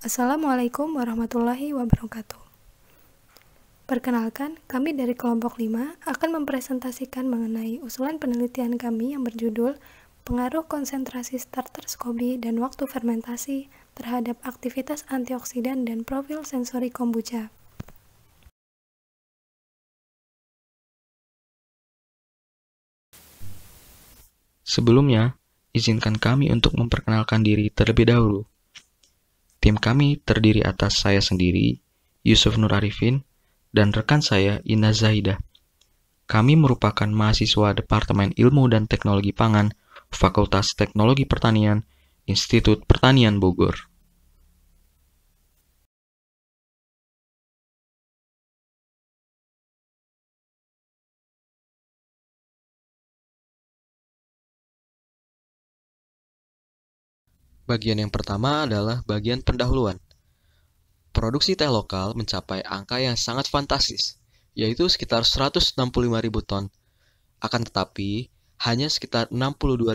Assalamualaikum warahmatullahi wabarakatuh. Perkenalkan, kami dari kelompok 5 akan mempresentasikan mengenai usulan penelitian kami yang berjudul Pengaruh konsentrasi starter SCOBY dan waktu fermentasi terhadap aktivitas antioksidan dan profil sensori kombucha. Sebelumnya, izinkan kami untuk memperkenalkan diri terlebih dahulu. Tim kami terdiri atas saya sendiri, Yusuf Nur Arifin, dan rekan saya Ina Zaidah. Kami merupakan mahasiswa Departemen Ilmu dan Teknologi Pangan, Fakultas Teknologi Pertanian, Institut Pertanian Bogor. Bagian yang pertama adalah bagian pendahuluan. Produksi teh lokal mencapai angka yang sangat fantastis, yaitu sekitar 165.000 ton. Akan tetapi, hanya sekitar 62.000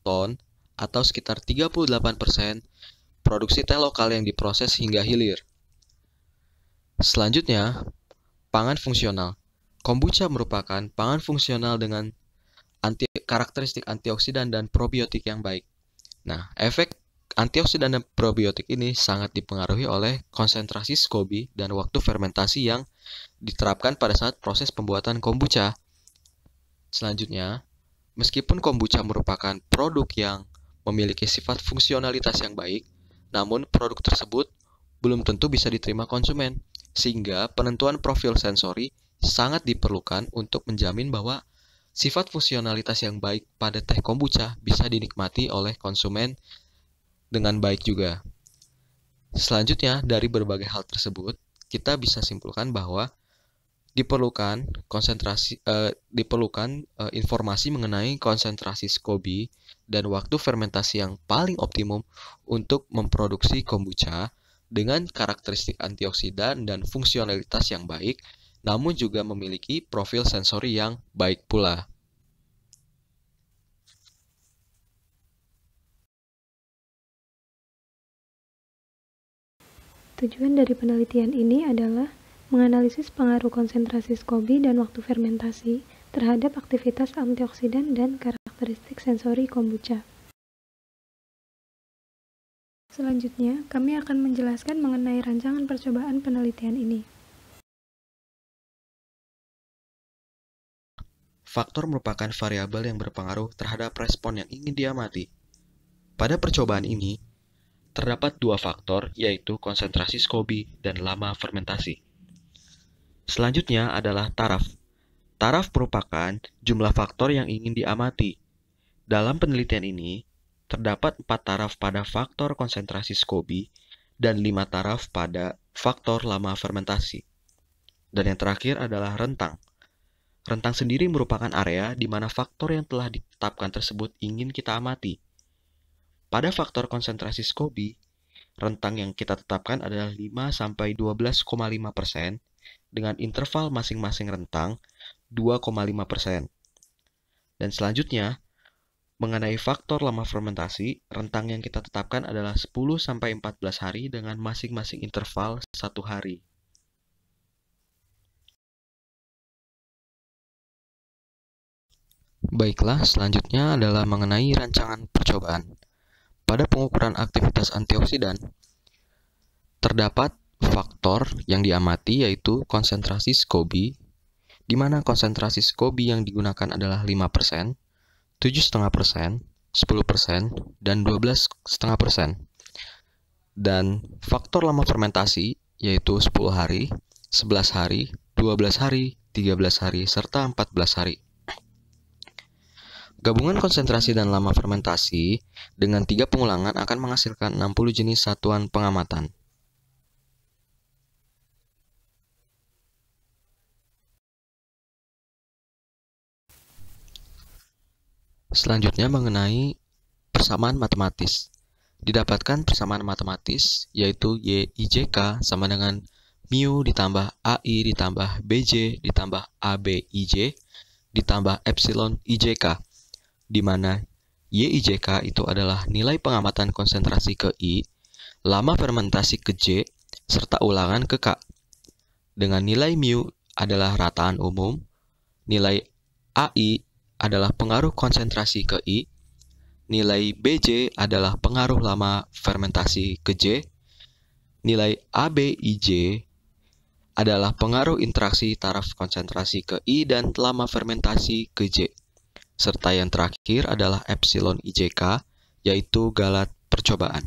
ton atau sekitar 38% produksi teh lokal yang diproses hingga hilir. Selanjutnya, pangan fungsional. Kombucha merupakan pangan fungsional dengan anti karakteristik antioksidan dan probiotik yang baik. Nah, efek Antioksidan dan probiotik ini sangat dipengaruhi oleh konsentrasi SCOBY dan waktu fermentasi yang diterapkan pada saat proses pembuatan kombucha. Selanjutnya, meskipun kombucha merupakan produk yang memiliki sifat fungsionalitas yang baik, namun produk tersebut belum tentu bisa diterima konsumen, sehingga penentuan profil sensori sangat diperlukan untuk menjamin bahwa sifat fungsionalitas yang baik pada teh kombucha bisa dinikmati oleh konsumen dengan baik juga. Selanjutnya, dari berbagai hal tersebut, kita bisa simpulkan bahwa diperlukan konsentrasi eh, diperlukan eh, informasi mengenai konsentrasi SCOBY dan waktu fermentasi yang paling optimum untuk memproduksi kombucha dengan karakteristik antioksidan dan fungsionalitas yang baik, namun juga memiliki profil sensori yang baik pula. Tujuan dari penelitian ini adalah menganalisis pengaruh konsentrasi SCOBY dan waktu fermentasi terhadap aktivitas antioksidan dan karakteristik sensori kombucha. Selanjutnya, kami akan menjelaskan mengenai rancangan percobaan penelitian ini. Faktor merupakan variabel yang berpengaruh terhadap respon yang ingin diamati. Pada percobaan ini, terdapat dua faktor, yaitu konsentrasi skobi dan lama fermentasi. Selanjutnya adalah taraf. Taraf merupakan jumlah faktor yang ingin diamati. Dalam penelitian ini, terdapat empat taraf pada faktor konsentrasi skobi dan lima taraf pada faktor lama fermentasi. Dan yang terakhir adalah rentang. Rentang sendiri merupakan area di mana faktor yang telah ditetapkan tersebut ingin kita amati. Pada faktor konsentrasi SCOBY, rentang yang kita tetapkan adalah 5 sampai 12,5% dengan interval masing-masing rentang 2,5%. Dan selanjutnya, mengenai faktor lama fermentasi, rentang yang kita tetapkan adalah 10 sampai 14 hari dengan masing-masing interval 1 hari. Baiklah, selanjutnya adalah mengenai rancangan percobaan. Pada pengukuran aktivitas antioksidan, terdapat faktor yang diamati yaitu konsentrasi SCOBY, di mana konsentrasi SCOBY yang digunakan adalah 5%, 7,5%, 10%, dan 12,5%. Dan faktor lama fermentasi yaitu 10 hari, 11 hari, 12 hari, 13 hari, serta 14 hari. Gabungan konsentrasi dan lama fermentasi dengan tiga pengulangan akan menghasilkan 60 jenis satuan pengamatan. Selanjutnya mengenai persamaan matematis. Didapatkan persamaan matematis yaitu YIJK sama dengan mu ditambah AI ditambah BJ ditambah ABIJ ditambah epsilon IJK di mana YIJK itu adalah nilai pengamatan konsentrasi ke I, lama fermentasi ke J, serta ulangan ke K. Dengan nilai mu adalah rataan umum, nilai AI adalah pengaruh konsentrasi ke I, nilai BJ adalah pengaruh lama fermentasi ke J, nilai ABIJ adalah pengaruh interaksi taraf konsentrasi ke I dan lama fermentasi ke J. Serta yang terakhir adalah epsilon IJK, yaitu galat percobaan.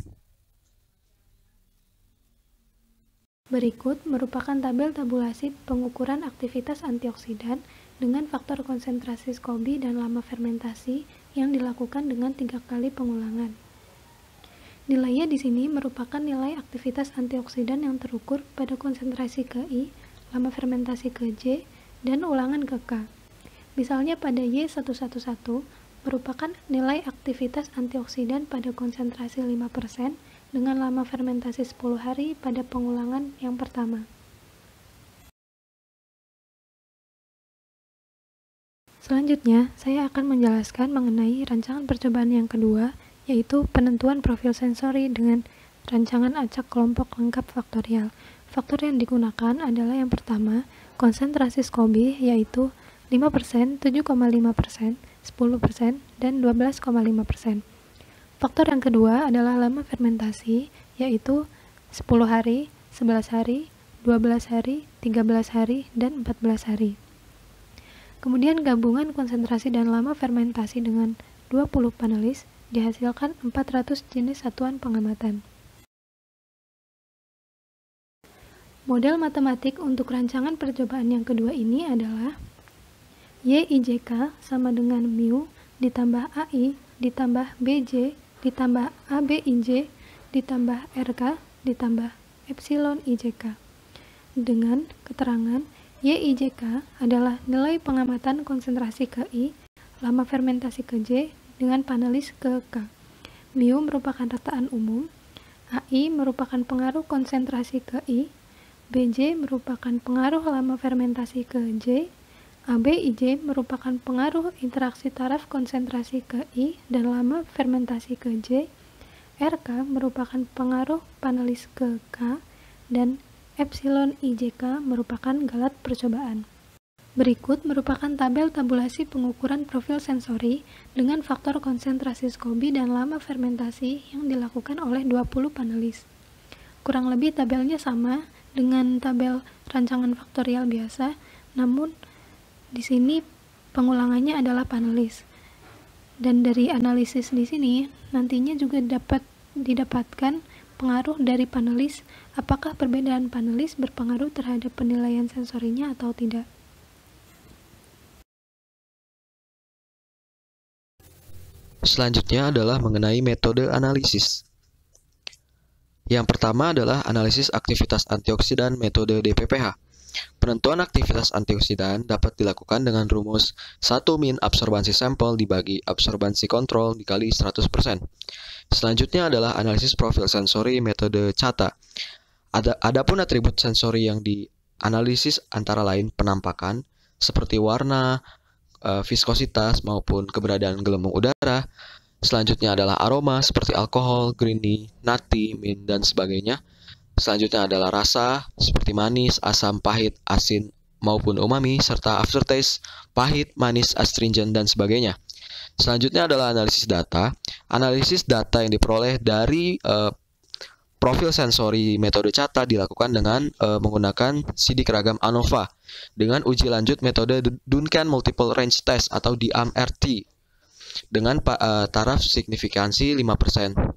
Berikut merupakan tabel tabulasi pengukuran aktivitas antioksidan dengan faktor konsentrasi skobi dan lama fermentasi yang dilakukan dengan tiga kali pengulangan. Nilainya di sini merupakan nilai aktivitas antioksidan yang terukur pada konsentrasi ke lama fermentasi ke J, dan ulangan ke K. Misalnya pada Y111 merupakan nilai aktivitas antioksidan pada konsentrasi 5% dengan lama fermentasi 10 hari pada pengulangan yang pertama. Selanjutnya, saya akan menjelaskan mengenai rancangan percobaan yang kedua, yaitu penentuan profil sensori dengan rancangan acak kelompok lengkap faktorial. Faktor yang digunakan adalah yang pertama, konsentrasi SCOBY, yaitu 5%, 7,5%, 10%, dan 12,5%. Faktor yang kedua adalah lama fermentasi, yaitu 10 hari, 11 hari, 12 hari, 13 hari, dan 14 hari. Kemudian gabungan konsentrasi dan lama fermentasi dengan 20 panelis dihasilkan 400 jenis satuan pengamatan. Model matematik untuk rancangan percobaan yang kedua ini adalah YIJK sama dengan mu ditambah AI ditambah BJ ditambah ABIJ ditambah RK ditambah epsilon IJK dengan keterangan YIJK adalah nilai pengamatan konsentrasi ke I lama fermentasi ke J dengan panelis ke K mu merupakan rataan umum AI merupakan pengaruh konsentrasi ke I BJ merupakan pengaruh lama fermentasi ke J ABIJ merupakan pengaruh interaksi taraf konsentrasi ke I dan lama fermentasi ke J, RK merupakan pengaruh panelis ke K, dan epsilon IJK merupakan galat percobaan. Berikut merupakan tabel tabulasi pengukuran profil sensori dengan faktor konsentrasi SCOBY dan lama fermentasi yang dilakukan oleh 20 panelis. Kurang lebih tabelnya sama dengan tabel rancangan faktorial biasa, namun di sini pengulangannya adalah panelis. Dan dari analisis di sini nantinya juga dapat didapatkan pengaruh dari panelis, apakah perbedaan panelis berpengaruh terhadap penilaian sensorinya atau tidak. Selanjutnya adalah mengenai metode analisis. Yang pertama adalah analisis aktivitas antioksidan metode DPPH. Penentuan aktivitas antioksidan dapat dilakukan dengan rumus 1 min absorbansi sampel dibagi absorbansi kontrol dikali 100%. Selanjutnya adalah analisis profil sensori metode CATA. Ada adapun atribut sensori yang dianalisis antara lain penampakan seperti warna, eh, viskositas maupun keberadaan gelembung udara. Selanjutnya adalah aroma seperti alkohol, greeny, tea, nati, mint dan sebagainya. Selanjutnya adalah rasa seperti manis, asam, pahit, asin, maupun umami, serta aftertaste, pahit, manis, astringent, dan sebagainya. Selanjutnya adalah analisis data. Analisis data yang diperoleh dari uh, Profil sensori metode CATA dilakukan dengan uh, menggunakan sidik ragam ANOVA dengan uji lanjut metode Duncan Multiple Range Test atau DMRT dengan uh, taraf signifikansi 5%.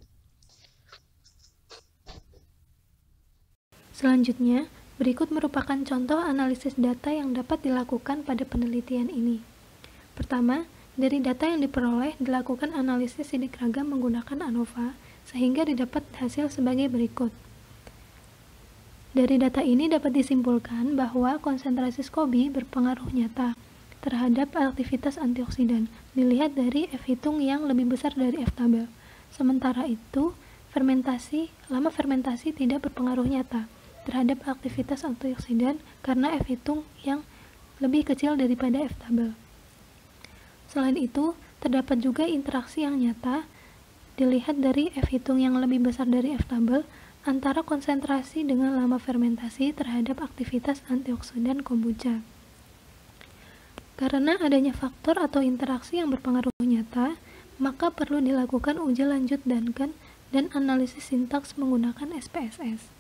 Selanjutnya, berikut merupakan contoh analisis data yang dapat dilakukan pada penelitian ini. Pertama, dari data yang diperoleh dilakukan analisis sidik raga menggunakan ANOVA sehingga didapat hasil sebagai berikut. Dari data ini dapat disimpulkan bahwa konsentrasi SCOBY berpengaruh nyata terhadap aktivitas antioksidan, dilihat dari F hitung yang lebih besar dari F tabel. Sementara itu, fermentasi, lama fermentasi tidak berpengaruh nyata terhadap aktivitas antioksidan karena F hitung yang lebih kecil daripada F tabel. Selain itu, terdapat juga interaksi yang nyata dilihat dari F hitung yang lebih besar dari F tabel antara konsentrasi dengan lama fermentasi terhadap aktivitas antioksidan kombucha. Karena adanya faktor atau interaksi yang berpengaruh nyata, maka perlu dilakukan uji lanjut Duncan kan dan analisis sintaks menggunakan SPSS.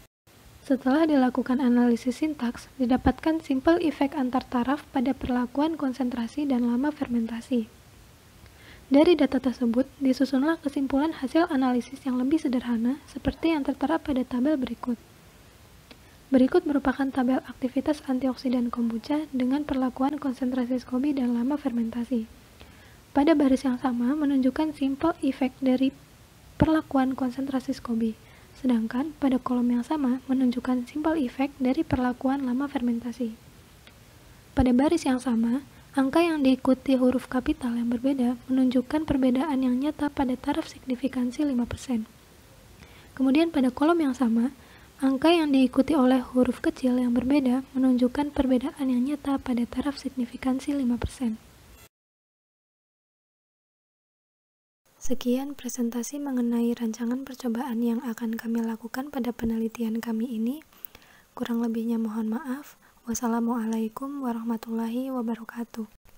Setelah dilakukan analisis sintaks, didapatkan simple efek antar taraf pada perlakuan konsentrasi dan lama fermentasi. Dari data tersebut, disusunlah kesimpulan hasil analisis yang lebih sederhana seperti yang tertera pada tabel berikut. Berikut merupakan tabel aktivitas antioksidan kombucha dengan perlakuan konsentrasi skobi dan lama fermentasi. Pada baris yang sama menunjukkan simple efek dari perlakuan konsentrasi skobi. Sedangkan pada kolom yang sama menunjukkan simple effect dari perlakuan lama fermentasi. Pada baris yang sama, angka yang diikuti huruf kapital yang berbeda menunjukkan perbedaan yang nyata pada taraf signifikansi 5%. Kemudian pada kolom yang sama, angka yang diikuti oleh huruf kecil yang berbeda menunjukkan perbedaan yang nyata pada taraf signifikansi 5%. Sekian presentasi mengenai rancangan percobaan yang akan kami lakukan pada penelitian kami ini. Kurang lebihnya mohon maaf. Wassalamualaikum warahmatullahi wabarakatuh.